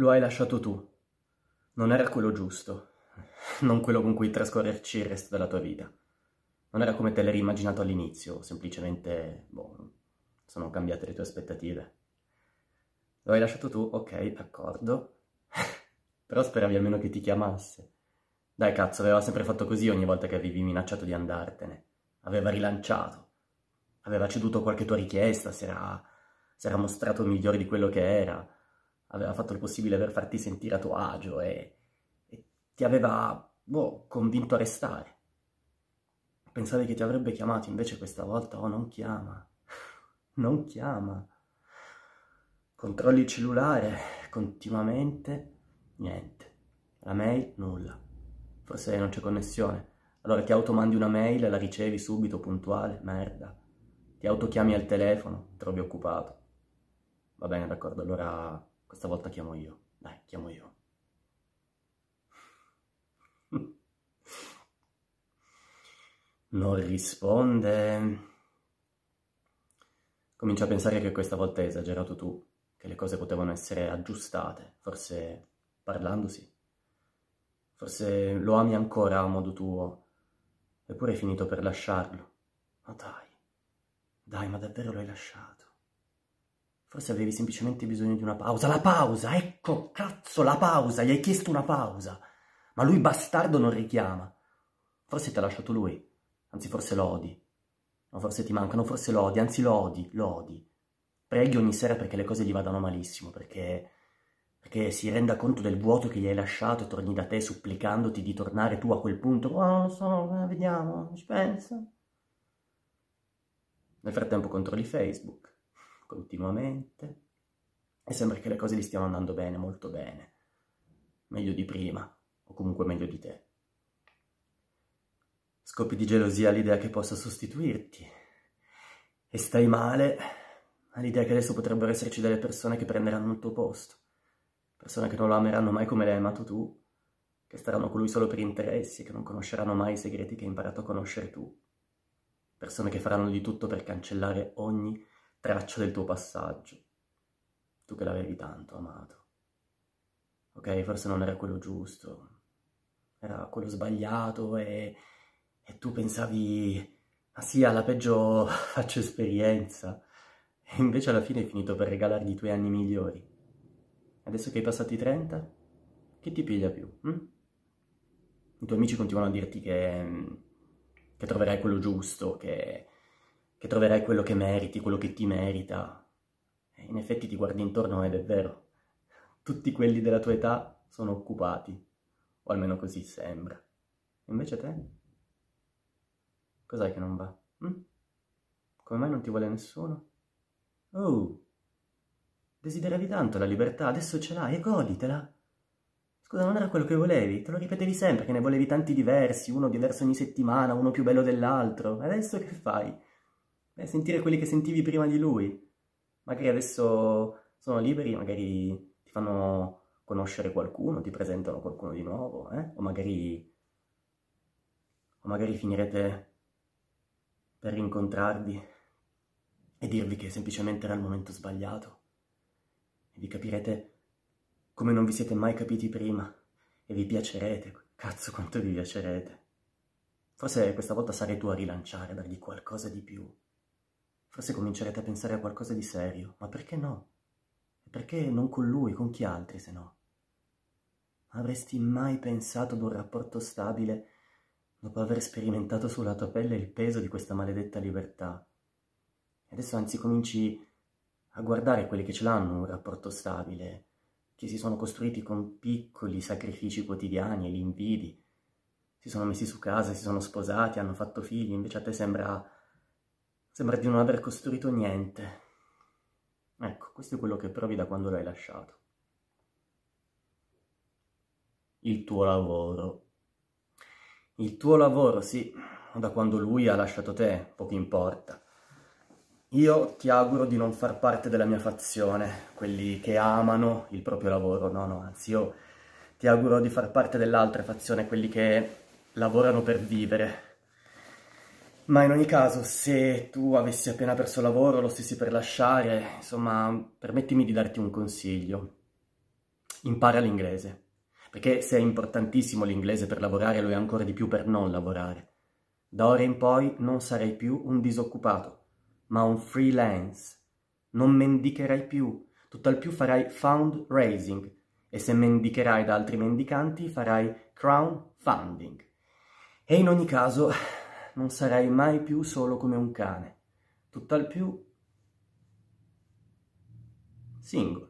Lo hai lasciato tu. Non era quello giusto, non quello con cui trascorrerci il resto della tua vita. Non era come te l'eri immaginato all'inizio, semplicemente, boh, sono cambiate le tue aspettative. Lo hai lasciato tu? Ok, d'accordo. Però speravi almeno che ti chiamasse. Dai cazzo, aveva sempre fatto così ogni volta che avevi minacciato di andartene. Aveva rilanciato. Aveva ceduto qualche tua richiesta, si era, si era mostrato migliore di quello che era aveva fatto il possibile per farti sentire a tuo agio e, e ti aveva boh, convinto a restare. Pensavi che ti avrebbe chiamato, invece questa volta, oh, non chiama, non chiama. Controlli il cellulare continuamente, niente. La mail, nulla. Forse non c'è connessione. Allora ti automandi una mail, la ricevi subito, puntuale, merda. Ti autochiami al telefono, trovi occupato. Va bene, d'accordo, allora questa volta chiamo io. Dai, chiamo io. Non risponde. Comincio a pensare che questa volta hai esagerato tu, che le cose potevano essere aggiustate, forse parlandosi. Forse lo ami ancora a modo tuo, eppure hai finito per lasciarlo. Ma dai, dai, ma davvero l'hai lasciato? Forse avevi semplicemente bisogno di una pausa. La pausa, ecco, cazzo, la pausa, gli hai chiesto una pausa. Ma lui bastardo non richiama. Forse ti ha lasciato lui, anzi forse lo odi. No, forse ti mancano, forse lo odi, anzi lo odi, lo odi. Preghi ogni sera perché le cose gli vadano malissimo, perché, perché si renda conto del vuoto che gli hai lasciato e torni da te supplicandoti di tornare tu a quel punto. Oh, non lo so, eh, vediamo, ci penso. Nel frattempo controlli Facebook continuamente e sembra che le cose gli stiano andando bene, molto bene, meglio di prima o comunque meglio di te. Scopi di gelosia all'idea che possa sostituirti e stai male all'idea che adesso potrebbero esserci delle persone che prenderanno il tuo posto, persone che non lo ameranno mai come l'hai amato tu, che staranno con lui solo per interessi, e che non conosceranno mai i segreti che hai imparato a conoscere tu, persone che faranno di tutto per cancellare ogni traccia del tuo passaggio, tu che l'avevi tanto amato. Ok, forse non era quello giusto, era quello sbagliato e, e tu pensavi, ma ah sì, alla peggio faccio esperienza. E invece alla fine hai finito per regalargli i tuoi anni migliori. Adesso che hai passato i 30, chi ti piglia più? Hm? I tuoi amici continuano a dirti che, che troverai quello giusto, che, che troverai quello che meriti, quello che ti merita. E in effetti ti guardi intorno ed è vero, tutti quelli della tua età sono occupati, o almeno così sembra. Invece te? Cos'hai che non va? Hm? Come mai non ti vuole nessuno? Oh, desideravi tanto la libertà, adesso ce l'hai e goditela. Scusa, non era quello che volevi, te lo ripetevi sempre che ne volevi tanti diversi, uno diverso ogni settimana, uno più bello dell'altro. Adesso che fai? Beh, sentire quelli che sentivi prima di lui. Magari adesso sono liberi, magari ti fanno conoscere qualcuno, ti presentano qualcuno di nuovo, eh? O magari... O magari finirete per rincontrarvi e dirvi che semplicemente era il momento sbagliato. E vi capirete come non vi siete mai capiti prima e vi piacerete. Cazzo quanto vi piacerete. Forse questa volta sarai tu a rilanciare, a dargli qualcosa di più. Forse comincerete a pensare a qualcosa di serio, ma perché no? E perché non con lui, con chi altri se no? Avresti mai pensato ad un rapporto stabile dopo aver sperimentato sulla tua pelle il peso di questa maledetta libertà? E adesso anzi cominci a guardare quelli che ce l'hanno un rapporto stabile, che si sono costruiti con piccoli sacrifici quotidiani e li invidi, si sono messi su casa, si sono sposati, hanno fatto figli, invece a te sembra Sembra di non aver costruito niente. Ecco, questo è quello che provi da quando l'hai lasciato. Il tuo lavoro. Il tuo lavoro, sì, da quando lui ha lasciato te, poco importa. Io ti auguro di non far parte della mia fazione, quelli che amano il proprio lavoro, no, no, anzi io ti auguro di far parte dell'altra fazione, quelli che lavorano per vivere, ma in ogni caso, se tu avessi appena perso lavoro, lo stessi per lasciare, insomma, permettimi di darti un consiglio. Impara l'inglese, perché se è importantissimo l'inglese per lavorare, lo è ancora di più per non lavorare. Da ora in poi non sarai più un disoccupato, ma un freelance. Non mendicherai più, tutt'al più farai fundraising e se mendicherai da altri mendicanti farai crowdfunding. E in ogni caso non sarai mai più solo come un cane, tutt'al più singolo.